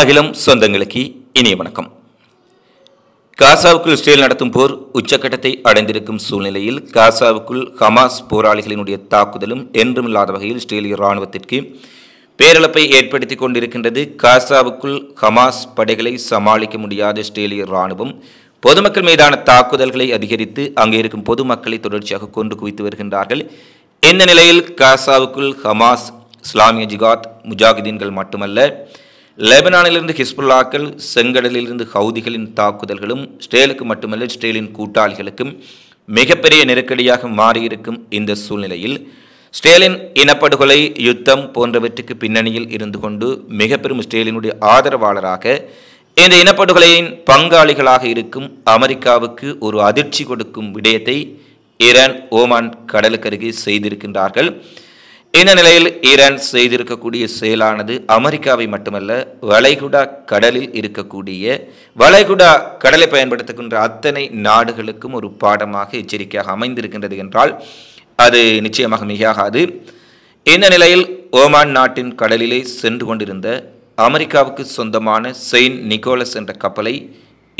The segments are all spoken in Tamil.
அகிலம் சொந்தங்களுக்கு இனிய வணக்கம் காசாவுக்குள் இஸ்ரேல் நடத்தும் போர் உச்சக்கட்டத்தை அடைந்திருக்கும் சூழ்நிலையில் காசாவுக்குள் ஹமாஸ் போராளிகளினுடைய தாக்குதலும் என்றுமில்லாத வகையில் இஸ்ரேலிய இராணுவத்திற்கு பேரிழப்பை ஏற்படுத்தி கொண்டிருக்கின்றது காசாவுக்குள் ஹமாஸ் படைகளை சமாளிக்க முடியாத இஸ்ரேலிய இராணுவம் பொதுமக்கள் மீதான தாக்குதல்களை அதிகரித்து அங்கே இருக்கும் பொதுமக்களை தொடர்ச்சியாக கொண்டு குவித்து வருகின்றார்கள் இந்த நிலையில் காசாவுக்குள் ஹமாஸ் இஸ்லாமிய ஜிகாத் முஜாகிதீன்கள் மட்டுமல்ல லெபனானிலிருந்து ஹிஸ்புல்லாக்கள் செங்கடலிலிருந்து ஹவுதிகளின் தாக்குதல்களும் ஸ்டேலுக்கு மட்டுமல்ல ஸ்டேலின் கூட்டாளிகளுக்கும் மிகப்பெரிய நெருக்கடியாக மாறியிருக்கும் இந்த சூழ்நிலையில் ஸ்டேலின் இனப்படுகொலை யுத்தம் போன்றவற்றுக்கு பின்னணியில் இருந்து கொண்டு மிக பெரும் ஸ்டேலினுடைய ஆதரவாளராக இந்த இனப்படுகொலையின் பங்காளிகளாக இருக்கும் அமெரிக்காவுக்கு ஒரு அதிர்ச்சி கொடுக்கும் விடயத்தை ஈரான் ஓமான் கடலுக்கருகே செய்திருக்கின்றார்கள் இந்த நிலையில் ஈரான் செய்திருக்கக்கூடிய செயலானது அமெரிக்காவை மட்டுமல்ல வளைகுடா கடலில் இருக்கக்கூடிய வளைகுடா கடலை பயன்படுத்துகின்ற அத்தனை நாடுகளுக்கும் ஒரு பாடமாக எச்சரிக்கையாக அமைந்திருக்கின்றது என்றால் அது நிச்சயமாக மிகாகாது இந்த நிலையில் ஓமான் நாட்டின் கடலிலே சென்று கொண்டிருந்த அமெரிக்காவுக்கு சொந்தமான செயின்ட் நிக்கோலஸ் என்ற கப்பலை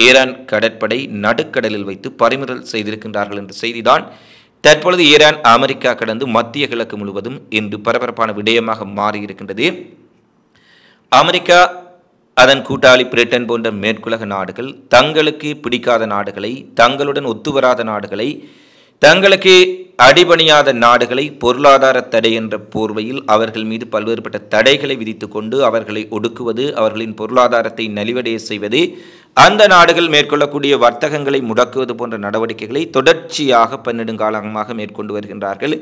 ஈரான் கடற்படை நடுக்கடலில் வைத்து பறிமுதல் செய்திருக்கின்றார்கள் என்ற செய்திதான் தற்பொழுது ஈரான் அமெரிக்கா கடந்து மத்திய கிழக்கு முழுவதும் இன்று பரபரப்பான விடயமாக மாறியிருக்கின்றது அமெரிக்கா அதன் கூட்டாளி பிரிட்டன் போன்ற மேற்குலக நாடுகள் தங்களுக்கு பிடிக்காத நாடுகளை தங்களுடன் ஒத்துவராத நாடுகளை தங்களுக்கு அடிபணியாத நாடுகளை பொருளாதார தடை என்ற போர்வையில் அவர்கள் மீது பல்வேறுபட்ட தடைகளை விதித்து கொண்டு அவர்களை ஒடுக்குவது அவர்களின் பொருளாதாரத்தை நலிவடைய செய்வது அந்த நாடுகள் மேற்கொள்ளக்கூடிய வர்த்தகங்களை முடக்குவது போன்ற நடவடிக்கைகளை தொடர்ச்சியாக பன்னெடுங்காலமாக மேற்கொண்டு வருகின்றார்கள்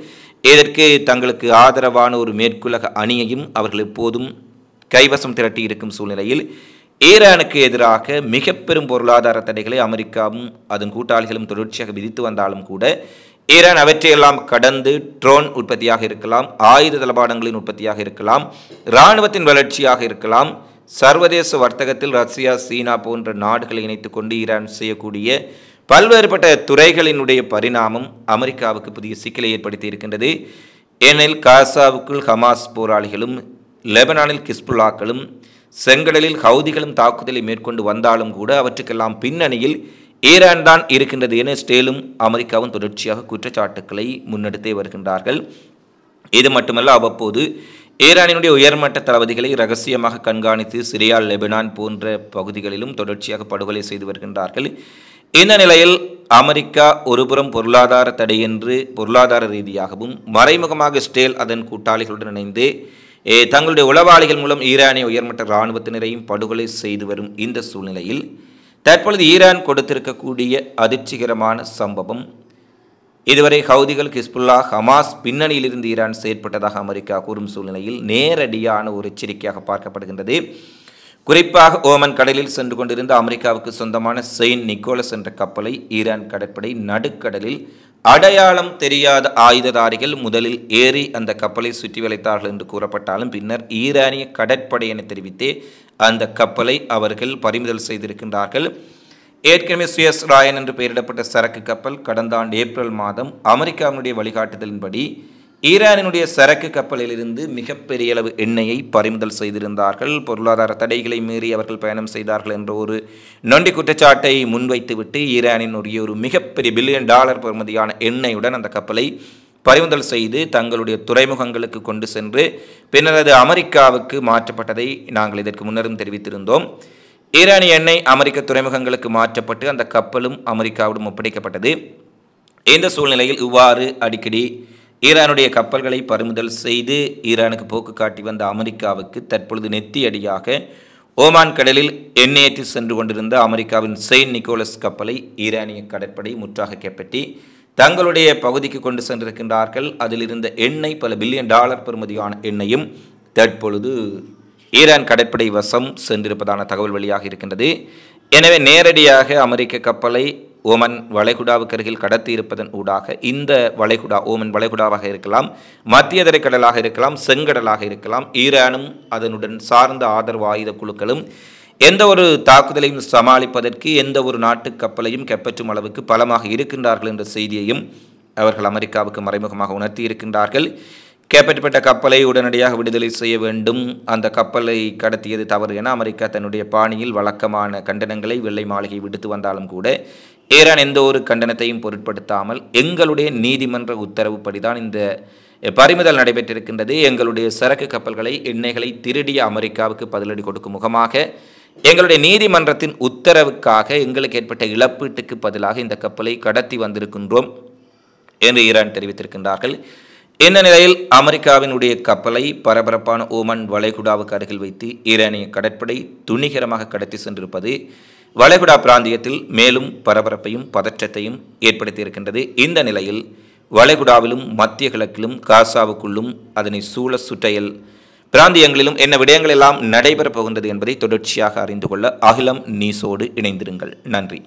இதற்கு தங்களுக்கு ஆதரவான ஒரு மேற்குலக அணியையும் அவர்கள் எப்போதும் கைவசம் திரட்டி இருக்கும் சூழ்நிலையில் ஈரானுக்கு எதிராக மிக பெரும் பொருளாதார தடைகளை அமெரிக்காவும் அதன் கூட்டாளிகளும் தொடர்ச்சியாக விதித்து வந்தாலும் கூட ஈரான் அவற்றையெல்லாம் கடந்து ட்ரோன் உற்பத்தியாக இருக்கலாம் ஆயுத தளபாடங்களின் உற்பத்தியாக இருக்கலாம் இராணுவத்தின் வளர்ச்சியாக இருக்கலாம் சர்வதேச வர்த்தகத்தில் ரஷ்யா சீனா போன்ற நாடுகளை கொண்டு ஈரான் செய்யக்கூடிய பல்வேறுபட்ட துறைகளினுடைய பரிணாமம் அமெரிக்காவுக்கு புதிய சிக்கலை ஏற்படுத்தி இருக்கின்றது ஏனெனில் காசாவுக்குள் ஹமாஸ் போராளிகளும் லெபனானில் கிஸ்புல்லாக்களும் செங்கடலில் ஹவுதிகளும் தாக்குதலை மேற்கொண்டு வந்தாலும் கூட அவற்றுக்கெல்லாம் பின்னணியில் ஈரான் தான் இருக்கின்றது என ஸ்டேலும் அமெரிக்காவும் தொடர்ச்சியாக குற்றச்சாட்டுக்களை முன்னெடுத்தே வருகின்றார்கள் இது மட்டுமல்ல அவ்வப்போது ஈரானினுடைய உயர்மட்ட தளபதிகளை ரகசியமாக கண்காணித்து சிரியா லெபனான் போன்ற பகுதிகளிலும் தொடர்ச்சியாக படுகொலை செய்து வருகின்றார்கள் இந்த நிலையில் அமெரிக்கா ஒருபுறம் பொருளாதார தடை என்று பொருளாதார ரீதியாகவும் மறைமுகமாக ஸ்டேல் அதன் கூட்டாளிகளுடன் இணைந்து தங்களுடைய உளவாளிகள் மூலம் ஈரானிய உயர்மட்ட இராணுவத்தினரையும் படுகொலை செய்து வரும் இந்த சூழ்நிலையில் தற்பொழுது ஈரான் கொடுத்திருக்கக்கூடிய அதிர்ச்சிகரமான சம்பவம் இதுவரை ஹவுதிகள் ஹிஸ்புல்லா ஹமாஸ் பின்னணியிலிருந்து ஈரான் செயற்பட்டதாக அமெரிக்கா கூறும் சூழ்நிலையில் நேரடியான ஒரு எச்சரிக்கையாக பார்க்கப்படுகின்றது குறிப்பாக ஓமன் கடலில் சென்று கொண்டிருந்த அமெரிக்காவுக்கு சொந்தமான செயின் நிக்கோலஸ் என்ற கப்பலை ஈரான் கடற்படை நடுக்கடலில் அடையாளம் தெரியாத ஆயுததாரிகள் முதலில் ஏறி அந்த கப்பலை சுற்றி வளைத்தார்கள் என்று கூறப்பட்டாலும் பின்னர் ஈரானிய கடற்படை என தெரிவித்தே அந்த கப்பலை அவர்கள் பறிமுதல் செய்திருக்கின்றார்கள் ஏற்கனவே சுயஸ் ராயன் என்று பெயரிடப்பட்ட சரக்கு கப்பல் கடந்த ஆண்டு ஏப்ரல் மாதம் அமெரிக்காவினுடைய வழிகாட்டுதலின்படி ஈரானினுடைய சரக்கு கப்பலிலிருந்து மிகப்பெரிய அளவு எண்ணெயை பறிமுதல் செய்திருந்தார்கள் பொருளாதார தடைகளை மீறி அவர்கள் பயணம் செய்தார்கள் என்ற ஒரு நொண்டி குற்றச்சாட்டை முன்வைத்துவிட்டு ஈரானினுடைய ஒரு மிகப்பெரிய பில்லியன் டாலர் பெறுமதியான எண்ணெயுடன் அந்த கப்பலை பறிமுதல் செய்து தங்களுடைய துறைமுகங்களுக்கு கொண்டு சென்று பின்னர் அது அமெரிக்காவுக்கு மாற்றப்பட்டதை நாங்கள் இதற்கு முன்னரும் தெரிவித்திருந்தோம் ஈரானிய எண்ணெய் அமெரிக்க துறைமுகங்களுக்கு மாற்றப்பட்டு அந்த கப்பலும் அமெரிக்காவிடம் ஒப்படைக்கப்பட்டது இந்த சூழ்நிலையில் இவ்வாறு அடிக்கடி ஈரானுடைய கப்பல்களை பறிமுதல் செய்து ஈரானுக்கு போக்கு காட்டி வந்த அமெரிக்காவுக்கு தற்பொழுது நெத்தியடியாக ஓமான் கடலில் எண்ணெயற்றி சென்று கொண்டிருந்த அமெரிக்காவின் செயின்ட் நிக்கோலஸ் கப்பலை ஈரானிய கடற்படை முற்றாக கேப்பற்றி தங்களுடைய பகுதிக்கு கொண்டு சென்றிருக்கின்றார்கள் அதில் இருந்த எண்ணெய் பல பில்லியன் டாலர் பெறுமதியான எண்ணெயும் தற்பொழுது ஈரான் கடற்படை வசம் சென்றிருப்பதான தகவல் வெளியாக இருக்கின்றது எனவே நேரடியாக அமெரிக்க கப்பலை ஓமன் அருகில் கடத்தி இருப்பதன் ஊடாக இந்த வளைகுடா ஓமன் வளைகுடாவாக இருக்கலாம் மத்திய திரைக்கடலாக இருக்கலாம் செங்கடலாக இருக்கலாம் ஈரானும் அதனுடன் சார்ந்த ஆதரவு ஆயுத குழுக்களும் எந்த ஒரு தாக்குதலையும் சமாளிப்பதற்கு எந்த ஒரு நாட்டு கப்பலையும் கைப்பற்றும் அளவுக்கு பலமாக இருக்கின்றார்கள் என்ற செய்தியையும் அவர்கள் அமெரிக்காவுக்கு மறைமுகமாக உணர்த்தி இருக்கின்றார்கள் கேப்பற்றப்பட்ட கப்பலை உடனடியாக விடுதலை செய்ய வேண்டும் அந்த கப்பலை கடத்தியது தவறு என அமெரிக்கா தன்னுடைய பாணியில் வழக்கமான கண்டனங்களை வெள்ளை மாளிகை விடுத்து வந்தாலும் கூட ஈரான் எந்த ஒரு கண்டனத்தையும் பொருட்படுத்தாமல் எங்களுடைய நீதிமன்ற உத்தரவுப்படிதான் இந்த பறிமுதல் நடைபெற்றிருக்கின்றது எங்களுடைய சரக்கு கப்பல்களை எண்ணெய்களை திருடிய அமெரிக்காவுக்கு பதிலடி கொடுக்கும் முகமாக எங்களுடைய நீதிமன்றத்தின் உத்தரவுக்காக எங்களுக்கு ஏற்பட்ட இழப்பீட்டுக்கு பதிலாக இந்த கப்பலை கடத்தி வந்திருக்கின்றோம் என்று ஈரான் தெரிவித்திருக்கின்றார்கள் இந்த நிலையில் அமெரிக்காவினுடைய கப்பலை பரபரப்பான ஓமன் வளைகுடாவுக்கு அருகில் வைத்து ஈரானிய கடற்படை துணிகரமாக கடத்தி சென்றிருப்பது வளைகுடா பிராந்தியத்தில் மேலும் பரபரப்பையும் பதற்றத்தையும் ஏற்படுத்தியிருக்கின்றது இந்த நிலையில் வளைகுடாவிலும் மத்திய கிழக்கிலும் காசாவுக்குள்ளும் அதனை சூழ சுற்றையல் பிராந்தியங்களிலும் என்ன விடயங்கள் எல்லாம் நடைபெறப் போகின்றது என்பதை தொடர்ச்சியாக அறிந்து கொள்ள அகிலம் நீசோடு இணைந்திருங்கள் நன்றி